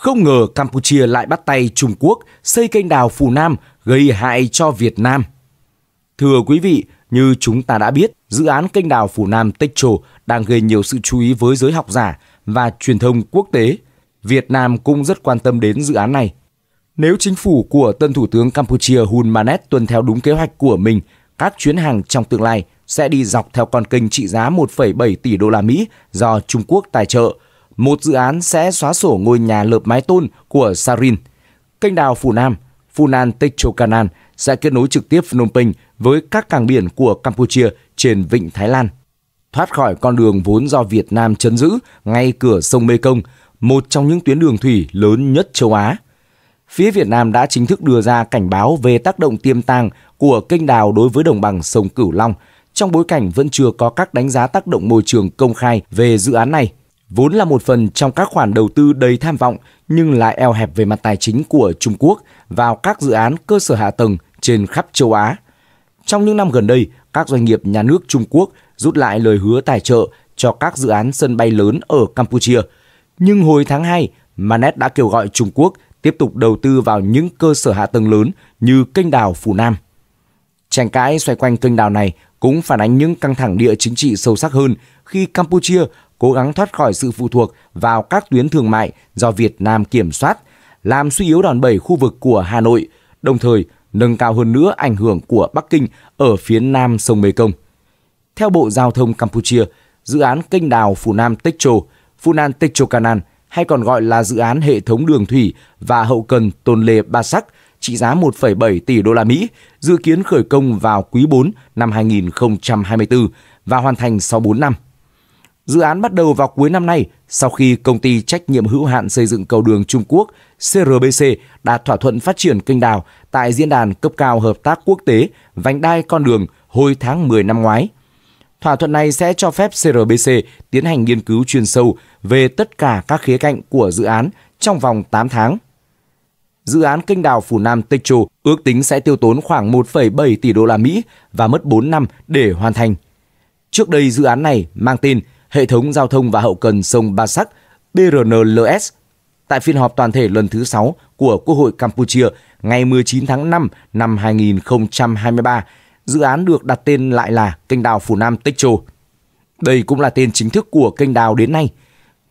Không ngờ Campuchia lại bắt tay Trung Quốc xây kênh đào Phù Nam gây hại cho Việt Nam. Thưa quý vị, như chúng ta đã biết, dự án kênh đào Phù Nam Techo đang gây nhiều sự chú ý với giới học giả và truyền thông quốc tế. Việt Nam cũng rất quan tâm đến dự án này. Nếu chính phủ của tân thủ tướng Campuchia Hun Manet tuân theo đúng kế hoạch của mình, các chuyến hàng trong tương lai sẽ đi dọc theo con kênh trị giá 1,7 tỷ đô la Mỹ do Trung Quốc tài trợ – một dự án sẽ xóa sổ ngôi nhà lợp mái tôn của Sarin. Kênh đào Phù Nam, Funan Techokanan sẽ kết nối trực tiếp Phnom Penh với các cảng biển của Campuchia trên vịnh Thái Lan. Thoát khỏi con đường vốn do Việt Nam chấn giữ ngay cửa sông Mê Công, một trong những tuyến đường thủy lớn nhất châu Á. Phía Việt Nam đã chính thức đưa ra cảnh báo về tác động tiềm tàng của kênh đào đối với đồng bằng sông Cửu Long, trong bối cảnh vẫn chưa có các đánh giá tác động môi trường công khai về dự án này vốn là một phần trong các khoản đầu tư đầy tham vọng nhưng lại eo hẹp về mặt tài chính của Trung Quốc vào các dự án cơ sở hạ tầng trên khắp châu Á. Trong những năm gần đây, các doanh nghiệp nhà nước Trung Quốc rút lại lời hứa tài trợ cho các dự án sân bay lớn ở Campuchia. Nhưng hồi tháng 2, Manet đã kêu gọi Trung Quốc tiếp tục đầu tư vào những cơ sở hạ tầng lớn như kênh đào Phù Nam. Tranh cãi xoay quanh kênh đào này cũng phản ánh những căng thẳng địa chính trị sâu sắc hơn khi Campuchia cố gắng thoát khỏi sự phụ thuộc vào các tuyến thương mại do Việt Nam kiểm soát, làm suy yếu đòn bẩy khu vực của Hà Nội, đồng thời nâng cao hơn nữa ảnh hưởng của Bắc Kinh ở phía nam sông Mekong. Theo Bộ Giao thông Campuchia, dự án kênh đào Phù Nam Techo, Phù Nam Techo Canal hay còn gọi là dự án hệ thống đường thủy và hậu cần Tôn Lê Ba Sắc trị giá 1,7 tỷ đô la Mỹ, dự kiến khởi công vào quý 4 năm 2024 và hoàn thành sau 4 năm. Dự án bắt đầu vào cuối năm nay sau khi công ty trách nhiệm hữu hạn xây dựng cầu đường Trung Quốc CRBC đạt thỏa thuận phát triển kênh đào tại diễn đàn cấp cao hợp tác quốc tế vành đai con đường hồi tháng 10 năm ngoái. Thỏa thuận này sẽ cho phép CRBC tiến hành nghiên cứu chuyên sâu về tất cả các khía cạnh của dự án trong vòng 8 tháng. Dự án kênh đào Phủ Nam Tech Châu ước tính sẽ tiêu tốn khoảng 1,7 tỷ đô la Mỹ và mất 4 năm để hoàn thành. Trước đây dự án này mang tên hệ thống giao thông và hậu cần sông Ba Sắc BRNLS tại phiên họp toàn thể lần thứ 6 của Quốc hội Campuchia ngày 19 tháng 5 năm 2023, dự án được đặt tên lại là kênh đào Phù Nam Tech Đây cũng là tên chính thức của kênh đào đến nay.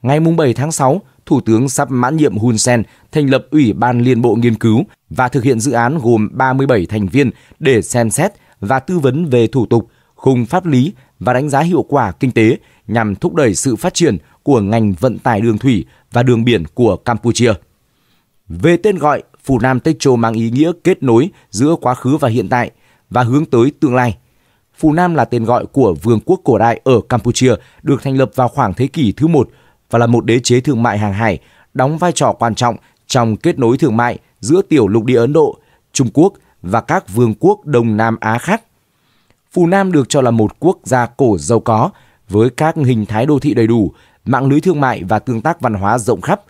Ngày 7 tháng 6, Thủ tướng sắp mãn nhiệm Hun Sen thành lập Ủy ban Liên bộ Nghiên cứu và thực hiện dự án gồm 37 thành viên để xem xét và tư vấn về thủ tục, khung pháp lý và đánh giá hiệu quả kinh tế nhằm thúc đẩy sự phát triển của ngành vận tải đường thủy và đường biển của Campuchia. Về tên gọi, Phù Nam Techo mang ý nghĩa kết nối giữa quá khứ và hiện tại và hướng tới tương lai. Phù Nam là tên gọi của vương quốc cổ đại ở Campuchia được thành lập vào khoảng thế kỷ thứ một và là một đế chế thương mại hàng hải đóng vai trò quan trọng trong kết nối thương mại giữa tiểu lục địa Ấn Độ, Trung Quốc và các vương quốc Đông Nam Á khác. Phù Nam được cho là một quốc gia cổ giàu có với các hình thái đô thị đầy đủ, mạng lưới thương mại và tương tác văn hóa rộng khắp.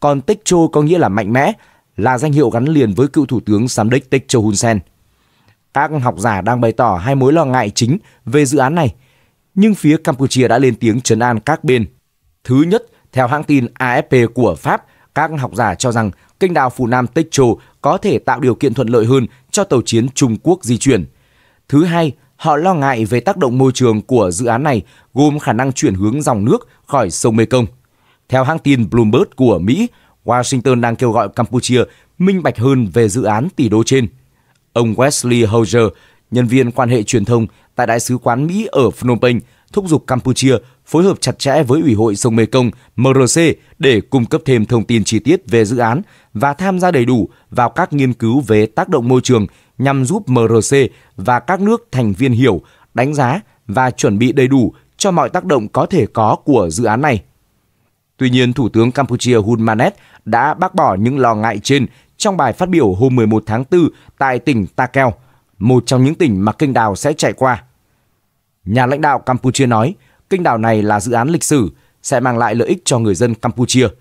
Còn Tích Châu có nghĩa là mạnh mẽ, là danh hiệu gắn liền với cựu thủ tướng Samdech Techo Hun Sen. Các học giả đang bày tỏ hai mối lo ngại chính về dự án này, nhưng phía Campuchia đã lên tiếng trấn an các bên. Thứ nhất, theo hãng tin AFP của Pháp, các học giả cho rằng kênh đào Phù Nam Techo có thể tạo điều kiện thuận lợi hơn cho tàu chiến Trung Quốc di chuyển. Thứ hai, Họ lo ngại về tác động môi trường của dự án này gồm khả năng chuyển hướng dòng nước khỏi sông Mekong. Theo hãng tin Bloomberg của Mỹ, Washington đang kêu gọi Campuchia minh bạch hơn về dự án tỷ đô trên. Ông Wesley Hauser, nhân viên quan hệ truyền thông tại Đại sứ quán Mỹ ở Phnom Penh, thúc giục Campuchia phối hợp chặt chẽ với Ủy hội sông Mekong MRC để cung cấp thêm thông tin chi tiết về dự án và tham gia đầy đủ vào các nghiên cứu về tác động môi trường nhằm giúp MRC và các nước thành viên hiểu, đánh giá và chuẩn bị đầy đủ cho mọi tác động có thể có của dự án này. Tuy nhiên, Thủ tướng Campuchia Hun Manet đã bác bỏ những lo ngại trên trong bài phát biểu hôm 11 tháng 4 tại tỉnh Takeo, một trong những tỉnh mà kênh đào sẽ chạy qua. Nhà lãnh đạo Campuchia nói, kênh đào này là dự án lịch sử, sẽ mang lại lợi ích cho người dân Campuchia –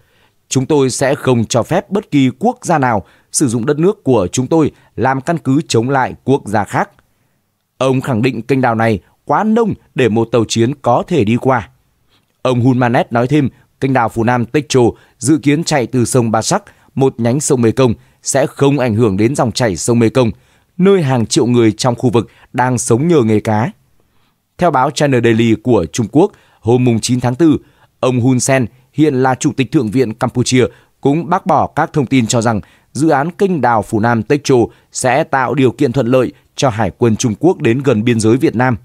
Chúng tôi sẽ không cho phép bất kỳ quốc gia nào sử dụng đất nước của chúng tôi làm căn cứ chống lại quốc gia khác. Ông khẳng định kênh đào này quá nông để một tàu chiến có thể đi qua. Ông Hulmanet nói thêm, kênh đào Phù Nam Techo dự kiến chạy từ sông Ba Sắc, một nhánh sông Mê Công, sẽ không ảnh hưởng đến dòng chảy sông Mê Công, nơi hàng triệu người trong khu vực đang sống nhờ nghề cá. Theo báo China Daily của Trung Quốc, hôm 9 tháng 4, ông Hun Sen hiện là Chủ tịch Thượng viện Campuchia, cũng bác bỏ các thông tin cho rằng dự án kênh đào Phủ Nam Techo sẽ tạo điều kiện thuận lợi cho Hải quân Trung Quốc đến gần biên giới Việt Nam.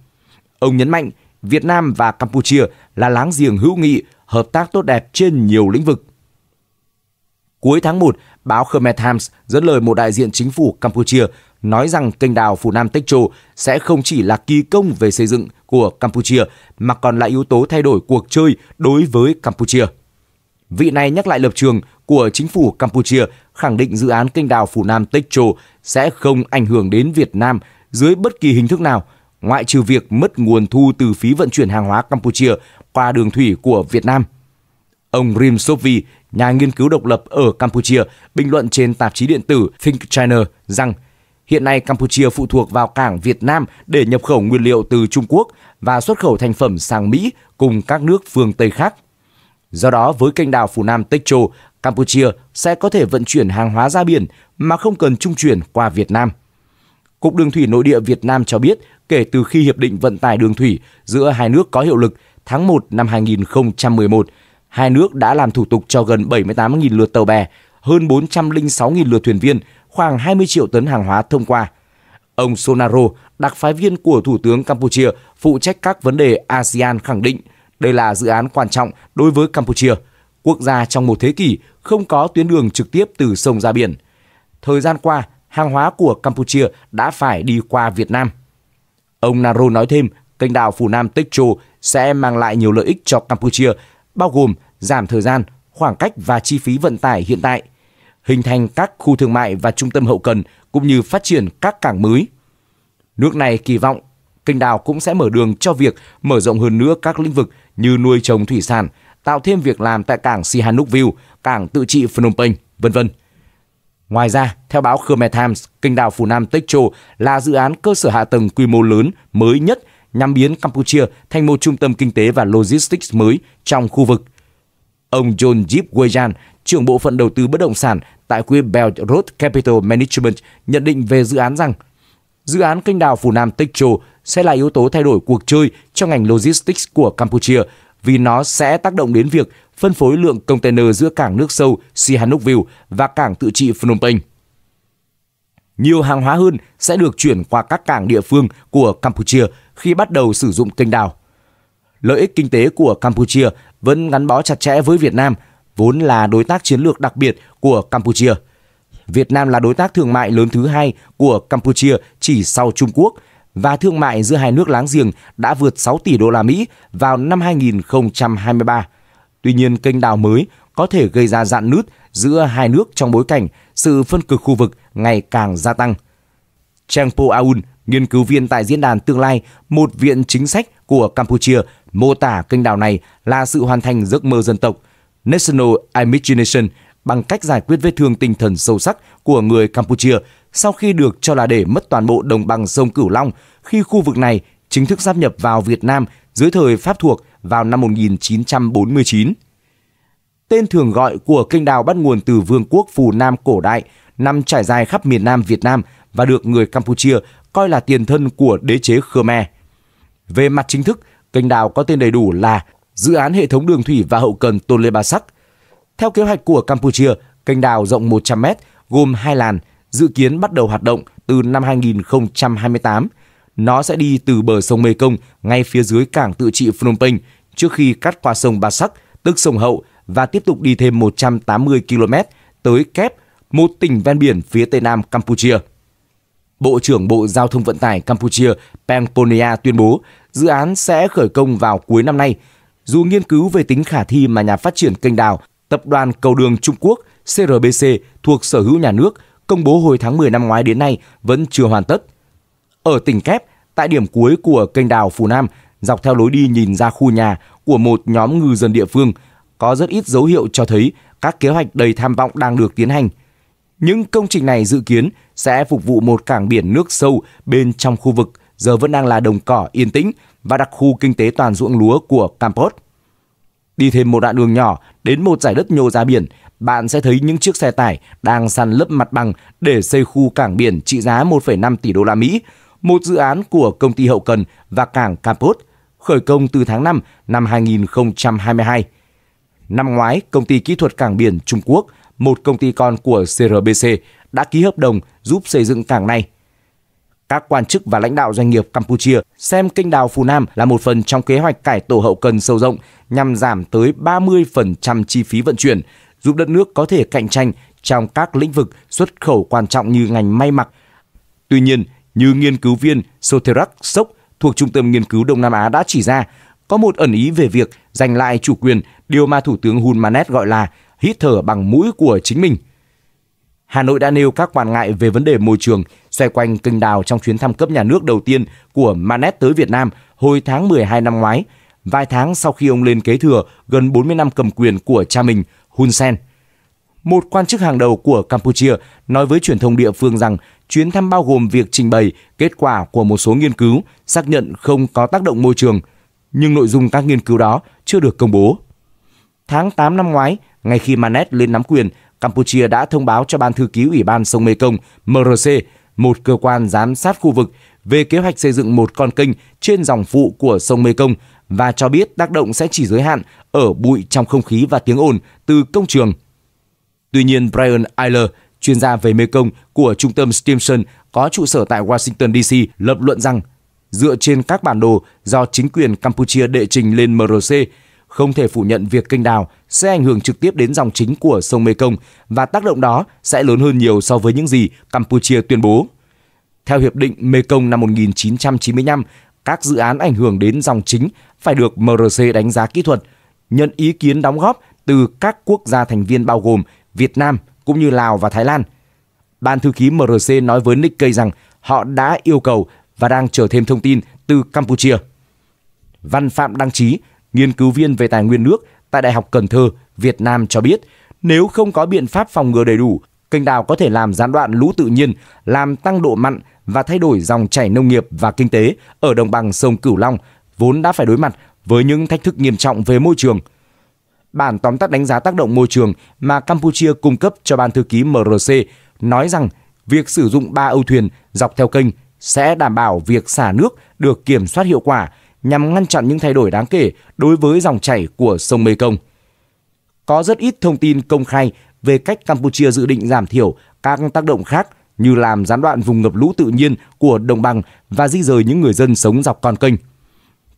Ông nhấn mạnh Việt Nam và Campuchia là láng giềng hữu nghị, hợp tác tốt đẹp trên nhiều lĩnh vực. Cuối tháng 1, báo Khmer Times dẫn lời một đại diện chính phủ Campuchia nói rằng kênh đào Phủ Nam Techo sẽ không chỉ là kỳ công về xây dựng của Campuchia mà còn là yếu tố thay đổi cuộc chơi đối với Campuchia. Vị này nhắc lại lập trường của chính phủ Campuchia khẳng định dự án kênh đào Phủ Nam Techo sẽ không ảnh hưởng đến Việt Nam dưới bất kỳ hình thức nào, ngoại trừ việc mất nguồn thu từ phí vận chuyển hàng hóa Campuchia qua đường thủy của Việt Nam. Ông Rim Sovi, nhà nghiên cứu độc lập ở Campuchia, bình luận trên tạp chí điện tử Think China rằng hiện nay Campuchia phụ thuộc vào cảng Việt Nam để nhập khẩu nguyên liệu từ Trung Quốc và xuất khẩu thành phẩm sang Mỹ cùng các nước phương Tây khác. Do đó, với kênh đào Phù Nam Techo, Campuchia sẽ có thể vận chuyển hàng hóa ra biển mà không cần trung chuyển qua Việt Nam. Cục Đường thủy Nội địa Việt Nam cho biết, kể từ khi Hiệp định Vận tải Đường thủy giữa hai nước có hiệu lực tháng 1 năm 2011, hai nước đã làm thủ tục cho gần 78.000 lượt tàu bè, hơn 406.000 lượt thuyền viên, khoảng 20 triệu tấn hàng hóa thông qua. Ông Sonaro, đặc phái viên của Thủ tướng Campuchia phụ trách các vấn đề ASEAN khẳng định – đây là dự án quan trọng đối với Campuchia, quốc gia trong một thế kỷ không có tuyến đường trực tiếp từ sông ra biển. Thời gian qua, hàng hóa của Campuchia đã phải đi qua Việt Nam. Ông Naro nói thêm, kênh đào Phù Nam Tích Techo sẽ mang lại nhiều lợi ích cho Campuchia, bao gồm giảm thời gian, khoảng cách và chi phí vận tải hiện tại, hình thành các khu thương mại và trung tâm hậu cần cũng như phát triển các cảng mới. Nước này kỳ vọng Kênh đào cũng sẽ mở đường cho việc mở rộng hơn nữa các lĩnh vực như nuôi trồng thủy sản, tạo thêm việc làm tại cảng Sihanoukville, cảng tự trị Phnom Penh, vân vân. Ngoài ra, theo báo Khmer Times, kênh đào Phù Nam Techo là dự án cơ sở hạ tầng quy mô lớn mới nhất nhằm biến Campuchia thành một trung tâm kinh tế và logistics mới trong khu vực. Ông John Jeep Wejan, trưởng bộ phận đầu tư bất động sản tại quỹ Belt Road Capital Management nhận định về dự án rằng – dự án kênh đào Phù Nam Textro sẽ là yếu tố thay đổi cuộc chơi cho ngành logistics của Campuchia vì nó sẽ tác động đến việc phân phối lượng container giữa cảng nước sâu Sihanoukville và cảng tự trị Phnom Penh. Nhiều hàng hóa hơn sẽ được chuyển qua các cảng địa phương của Campuchia khi bắt đầu sử dụng kênh đào. Lợi ích kinh tế của Campuchia vẫn gắn bó chặt chẽ với Việt Nam, vốn là đối tác chiến lược đặc biệt của Campuchia – Việt Nam là đối tác thương mại lớn thứ hai của Campuchia chỉ sau Trung Quốc và thương mại giữa hai nước láng giềng đã vượt 6 tỷ đô la Mỹ vào năm 2023. Tuy nhiên, kênh đào mới có thể gây ra dạn nứt giữa hai nước trong bối cảnh sự phân cực khu vực ngày càng gia tăng. Chang Po Aun, nghiên cứu viên tại Diễn đàn Tương lai, một viện chính sách của Campuchia, mô tả kênh đào này là sự hoàn thành giấc mơ dân tộc. National Imagination bằng cách giải quyết vết thương tinh thần sâu sắc của người Campuchia sau khi được cho là để mất toàn bộ đồng bằng sông Cửu Long khi khu vực này chính thức sáp nhập vào Việt Nam dưới thời Pháp thuộc vào năm 1949. Tên thường gọi của kênh đào bắt nguồn từ vương quốc Phù Nam cổ đại nằm trải dài khắp miền Nam Việt Nam và được người Campuchia coi là tiền thân của đế chế Khmer. Về mặt chính thức, kênh đào có tên đầy đủ là Dự án hệ thống đường thủy và hậu cần Tôn Lê Ba Sắc – theo kế hoạch của Campuchia, kênh đào rộng 100m gồm hai làn, dự kiến bắt đầu hoạt động từ năm 2028. Nó sẽ đi từ bờ sông Mekong ngay phía dưới cảng tự trị Phnom Penh trước khi cắt qua sông Ba Sắc, tức sông Hậu và tiếp tục đi thêm 180 km tới Kép, một tỉnh ven biển phía tây nam Campuchia. Bộ trưởng Bộ Giao thông Vận tải Campuchia Peng Ponia tuyên bố dự án sẽ khởi công vào cuối năm nay. Dù nghiên cứu về tính khả thi mà nhà phát triển kênh đào Tập đoàn Cầu đường Trung Quốc CRBC thuộc sở hữu nhà nước công bố hồi tháng 10 năm ngoái đến nay vẫn chưa hoàn tất. Ở tỉnh Kép, tại điểm cuối của kênh đào Phù Nam, dọc theo lối đi nhìn ra khu nhà của một nhóm ngư dân địa phương, có rất ít dấu hiệu cho thấy các kế hoạch đầy tham vọng đang được tiến hành. Những công trình này dự kiến sẽ phục vụ một cảng biển nước sâu bên trong khu vực giờ vẫn đang là đồng cỏ yên tĩnh và đặc khu kinh tế toàn ruộng lúa của Campos. Đi thêm một đoạn đường nhỏ, đến một giải đất nhô ra biển, bạn sẽ thấy những chiếc xe tải đang săn lấp mặt bằng để xây khu cảng biển trị giá 1,5 tỷ đô la Mỹ, một dự án của công ty hậu cần và cảng Campos, khởi công từ tháng 5 năm 2022. Năm ngoái, công ty kỹ thuật cảng biển Trung Quốc, một công ty con của CRBC, đã ký hợp đồng giúp xây dựng cảng này – các quan chức và lãnh đạo doanh nghiệp Campuchia xem kênh đào Phú Nam là một phần trong kế hoạch cải tổ hậu cần sâu rộng nhằm giảm tới 30% chi phí vận chuyển, giúp đất nước có thể cạnh tranh trong các lĩnh vực xuất khẩu quan trọng như ngành may mặc. Tuy nhiên, như nghiên cứu viên Soterak Sok thuộc Trung tâm Nghiên cứu Đông Nam Á đã chỉ ra, có một ẩn ý về việc giành lại chủ quyền, điều mà Thủ tướng Hun Manet gọi là hít thở bằng mũi của chính mình – Hà Nội đã nêu các quan ngại về vấn đề môi trường xoay quanh kênh đào trong chuyến thăm cấp nhà nước đầu tiên của Manet tới Việt Nam hồi tháng 12 năm ngoái, vài tháng sau khi ông lên kế thừa gần 40 năm cầm quyền của cha mình, Hun Sen. Một quan chức hàng đầu của Campuchia nói với truyền thông địa phương rằng chuyến thăm bao gồm việc trình bày kết quả của một số nghiên cứu xác nhận không có tác động môi trường, nhưng nội dung các nghiên cứu đó chưa được công bố. Tháng 8 năm ngoái, ngay khi Manet lên nắm quyền, Campuchia đã thông báo cho Ban Thư ký Ủy ban sông Mekong MRC, một cơ quan giám sát khu vực, về kế hoạch xây dựng một con kênh trên dòng phụ của sông Mekong và cho biết tác động sẽ chỉ giới hạn ở bụi trong không khí và tiếng ồn từ công trường. Tuy nhiên, Brian Eiler, chuyên gia về Mekong của trung tâm Stimson có trụ sở tại Washington DC, lập luận rằng dựa trên các bản đồ do chính quyền Campuchia đệ trình lên MRC, không thể phủ nhận việc kênh đào sẽ ảnh hưởng trực tiếp đến dòng chính của sông Mekong và tác động đó sẽ lớn hơn nhiều so với những gì Campuchia tuyên bố. Theo Hiệp định Mekong năm 1995, các dự án ảnh hưởng đến dòng chính phải được MRC đánh giá kỹ thuật, nhận ý kiến đóng góp từ các quốc gia thành viên bao gồm Việt Nam cũng như Lào và Thái Lan. Ban thư ký MRC nói với Nikkei rằng họ đã yêu cầu và đang chờ thêm thông tin từ Campuchia. Văn Phạm Đăng Trí, Nghiên cứu viên về tài nguyên nước tại Đại học Cần Thơ, Việt Nam cho biết, nếu không có biện pháp phòng ngừa đầy đủ, kênh đào có thể làm gián đoạn lũ tự nhiên, làm tăng độ mặn và thay đổi dòng chảy nông nghiệp và kinh tế ở đồng bằng sông Cửu Long, vốn đã phải đối mặt với những thách thức nghiêm trọng về môi trường. Bản tóm tắt đánh giá tác động môi trường mà Campuchia cung cấp cho ban thư ký MRC nói rằng việc sử dụng ba âu thuyền dọc theo kênh sẽ đảm bảo việc xả nước được kiểm soát hiệu quả, nhằm ngăn chặn những thay đổi đáng kể đối với dòng chảy của sông Mekong. Có rất ít thông tin công khai về cách Campuchia dự định giảm thiểu các tác động khác như làm gián đoạn vùng ngập lũ tự nhiên của đồng bằng và di rời những người dân sống dọc con kênh.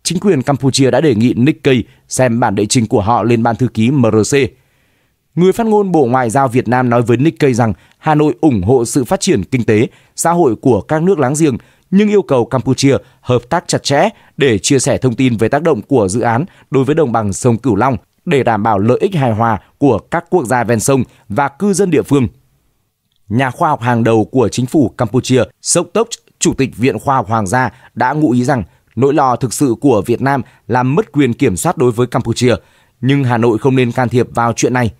Chính quyền Campuchia đã đề nghị Nikkei xem bản đệ trình của họ lên ban thư ký MRC. Người phát ngôn Bộ Ngoại giao Việt Nam nói với Nikkei rằng Hà Nội ủng hộ sự phát triển kinh tế, xã hội của các nước láng giềng nhưng yêu cầu Campuchia hợp tác chặt chẽ để chia sẻ thông tin về tác động của dự án đối với đồng bằng sông Cửu Long để đảm bảo lợi ích hài hòa của các quốc gia ven sông và cư dân địa phương. Nhà khoa học hàng đầu của chính phủ Campuchia, Sok Tốc, Chủ tịch Viện Khoa học Hoàng gia đã ngụ ý rằng nỗi lo thực sự của Việt Nam là mất quyền kiểm soát đối với Campuchia, nhưng Hà Nội không nên can thiệp vào chuyện này.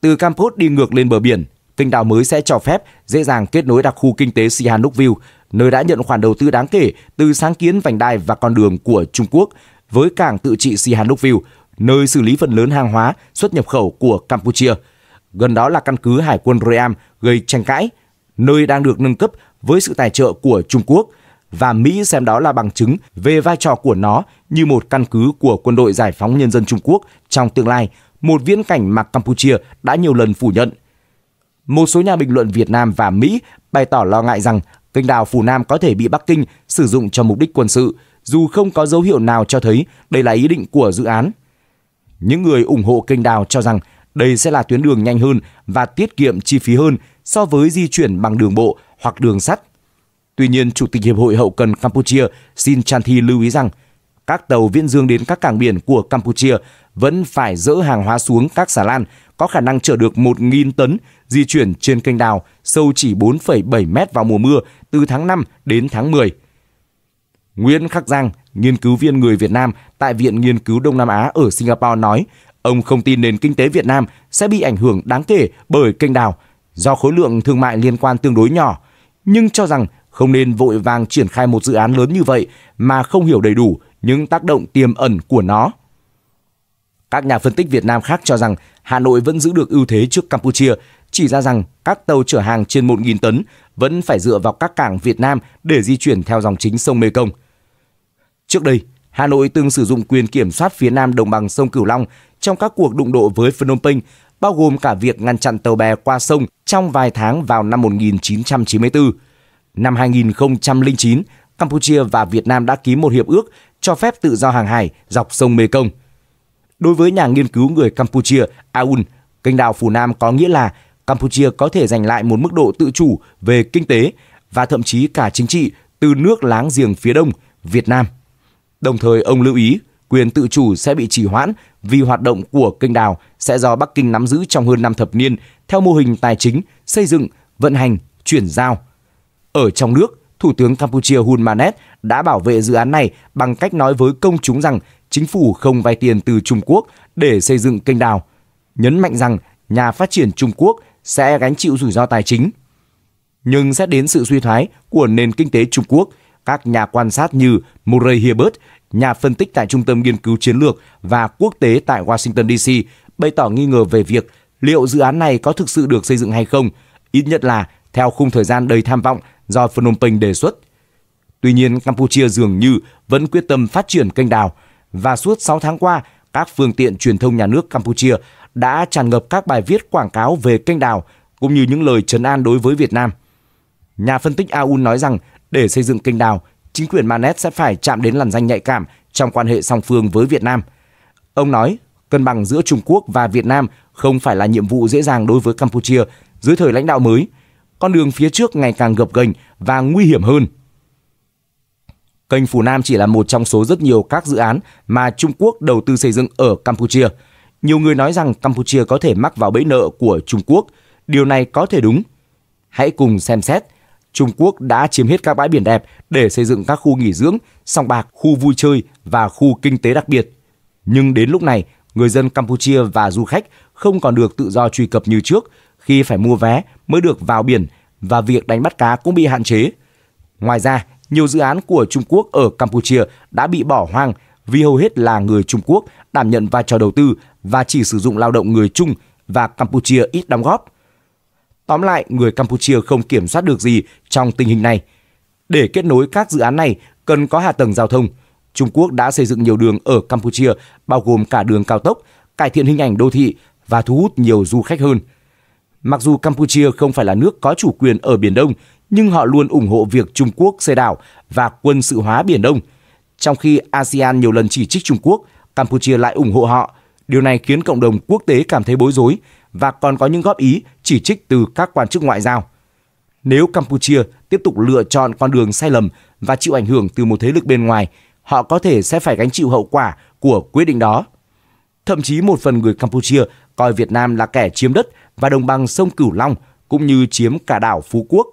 Từ Campuchia đi ngược lên bờ biển, Kênh đào mới sẽ cho phép dễ dàng kết nối đặc khu kinh tế Sihanoukville, nơi đã nhận khoản đầu tư đáng kể từ sáng kiến vành đai và con đường của Trung Quốc với cảng tự trị Sihanoukville, nơi xử lý phần lớn hàng hóa xuất nhập khẩu của Campuchia. Gần đó là căn cứ hải quân Ream gây tranh cãi, nơi đang được nâng cấp với sự tài trợ của Trung Quốc và Mỹ xem đó là bằng chứng về vai trò của nó như một căn cứ của quân đội giải phóng nhân dân Trung Quốc trong tương lai, một viễn cảnh mà Campuchia đã nhiều lần phủ nhận – một số nhà bình luận Việt Nam và Mỹ bày tỏ lo ngại rằng kênh đào Phù Nam có thể bị Bắc Kinh sử dụng cho mục đích quân sự, dù không có dấu hiệu nào cho thấy đây là ý định của dự án. Những người ủng hộ kênh đào cho rằng đây sẽ là tuyến đường nhanh hơn và tiết kiệm chi phí hơn so với di chuyển bằng đường bộ hoặc đường sắt. Tuy nhiên, Chủ tịch Hiệp hội Hậu cần Campuchia Sin Chanthi lưu ý rằng các tàu viễn dương đến các cảng biển của Campuchia vẫn phải dỡ hàng hóa xuống các xà lan có khả năng chở được 1.000 tấn di chuyển trên kênh đào sâu chỉ 4,7 mét vào mùa mưa từ tháng 5 đến tháng 10. Nguyễn Khắc Giang, nghiên cứu viên người Việt Nam tại Viện Nghiên cứu Đông Nam Á ở Singapore nói, ông không tin nền kinh tế Việt Nam sẽ bị ảnh hưởng đáng kể bởi kênh đào do khối lượng thương mại liên quan tương đối nhỏ, nhưng cho rằng không nên vội vàng triển khai một dự án lớn như vậy mà không hiểu đầy đủ những tác động tiềm ẩn của nó. Các nhà phân tích Việt Nam khác cho rằng Hà Nội vẫn giữ được ưu thế trước Campuchia chỉ ra rằng các tàu chở hàng trên 1.000 tấn vẫn phải dựa vào các cảng Việt Nam để di chuyển theo dòng chính sông Mê Công. Trước đây, Hà Nội từng sử dụng quyền kiểm soát phía nam đồng bằng sông Cửu Long trong các cuộc đụng độ với Phnom Penh, bao gồm cả việc ngăn chặn tàu bè qua sông trong vài tháng vào năm 1994. Năm 2009, Campuchia và Việt Nam đã ký một hiệp ước cho phép tự do hàng hải dọc sông Mê Công. Đối với nhà nghiên cứu người Campuchia Aun, kênh đào Phù Nam có nghĩa là Campuchia có thể giành lại một mức độ tự chủ về kinh tế và thậm chí cả chính trị từ nước láng giềng phía đông, Việt Nam. Đồng thời ông lưu ý quyền tự chủ sẽ bị trì hoãn vì hoạt động của kênh đào sẽ do Bắc Kinh nắm giữ trong hơn 5 thập niên theo mô hình tài chính, xây dựng, vận hành, chuyển giao. Ở trong nước, Thủ tướng Campuchia Hun Manet đã bảo vệ dự án này bằng cách nói với công chúng rằng chính phủ không vay tiền từ Trung Quốc để xây dựng kênh đào, nhấn mạnh rằng nhà phát triển Trung Quốc sẽ gánh chịu rủi ro tài chính. Nhưng xét đến sự suy thoái của nền kinh tế Trung Quốc, các nhà quan sát như Murray Hirbert, nhà phân tích tại Trung tâm Nghiên cứu Chiến lược và Quốc tế tại Washington DC, bày tỏ nghi ngờ về việc liệu dự án này có thực sự được xây dựng hay không, ít nhất là theo khung thời gian đầy tham vọng do Phnom Penh đề xuất. Tuy nhiên, Campuchia dường như vẫn quyết tâm phát triển kênh đào và suốt 6 tháng qua, các phương tiện truyền thông nhà nước Campuchia đã tràn ngập các bài viết quảng cáo về kênh đào cũng như những lời trấn an đối với Việt Nam. Nhà phân tích Aun nói rằng để xây dựng kênh đào, chính quyền Manet sẽ phải chạm đến làn danh nhạy cảm trong quan hệ song phương với Việt Nam. Ông nói, cân bằng giữa Trung Quốc và Việt Nam không phải là nhiệm vụ dễ dàng đối với Campuchia dưới thời lãnh đạo mới. Con đường phía trước ngày càng gập ghềnh và nguy hiểm hơn. Kênh Phù Nam chỉ là một trong số rất nhiều các dự án mà Trung Quốc đầu tư xây dựng ở Campuchia – nhiều người nói rằng Campuchia có thể mắc vào bẫy nợ của Trung Quốc. Điều này có thể đúng. Hãy cùng xem xét. Trung Quốc đã chiếm hết các bãi biển đẹp để xây dựng các khu nghỉ dưỡng, sòng bạc, khu vui chơi và khu kinh tế đặc biệt. Nhưng đến lúc này, người dân Campuchia và du khách không còn được tự do truy cập như trước khi phải mua vé mới được vào biển và việc đánh bắt cá cũng bị hạn chế. Ngoài ra, nhiều dự án của Trung Quốc ở Campuchia đã bị bỏ hoang vì hầu hết là người Trung Quốc đảm nhận vai trò đầu tư và chỉ sử dụng lao động người Trung và Campuchia ít đóng góp. Tóm lại, người Campuchia không kiểm soát được gì trong tình hình này. Để kết nối các dự án này, cần có hạ tầng giao thông. Trung Quốc đã xây dựng nhiều đường ở Campuchia, bao gồm cả đường cao tốc, cải thiện hình ảnh đô thị và thu hút nhiều du khách hơn. Mặc dù Campuchia không phải là nước có chủ quyền ở Biển Đông, nhưng họ luôn ủng hộ việc Trung Quốc xây đảo và quân sự hóa Biển Đông. Trong khi ASEAN nhiều lần chỉ trích Trung Quốc, Campuchia lại ủng hộ họ. Điều này khiến cộng đồng quốc tế cảm thấy bối rối và còn có những góp ý chỉ trích từ các quan chức ngoại giao. Nếu Campuchia tiếp tục lựa chọn con đường sai lầm và chịu ảnh hưởng từ một thế lực bên ngoài, họ có thể sẽ phải gánh chịu hậu quả của quyết định đó. Thậm chí một phần người Campuchia coi Việt Nam là kẻ chiếm đất và đồng bằng sông Cửu Long cũng như chiếm cả đảo Phú Quốc.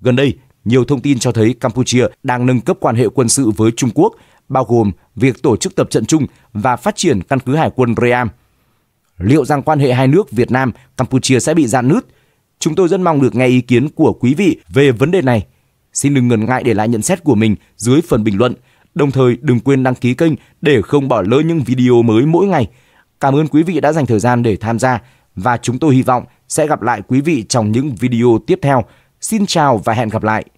Gần đây, nhiều thông tin cho thấy Campuchia đang nâng cấp quan hệ quân sự với Trung Quốc bao gồm việc tổ chức tập trận chung và phát triển căn cứ hải quân Ream. Liệu rằng quan hệ hai nước Việt Nam Campuchia sẽ bị dạn nứt? Chúng tôi rất mong được nghe ý kiến của quý vị về vấn đề này. Xin đừng ngần ngại để lại nhận xét của mình dưới phần bình luận. Đồng thời đừng quên đăng ký kênh để không bỏ lỡ những video mới mỗi ngày. Cảm ơn quý vị đã dành thời gian để tham gia và chúng tôi hy vọng sẽ gặp lại quý vị trong những video tiếp theo. Xin chào và hẹn gặp lại!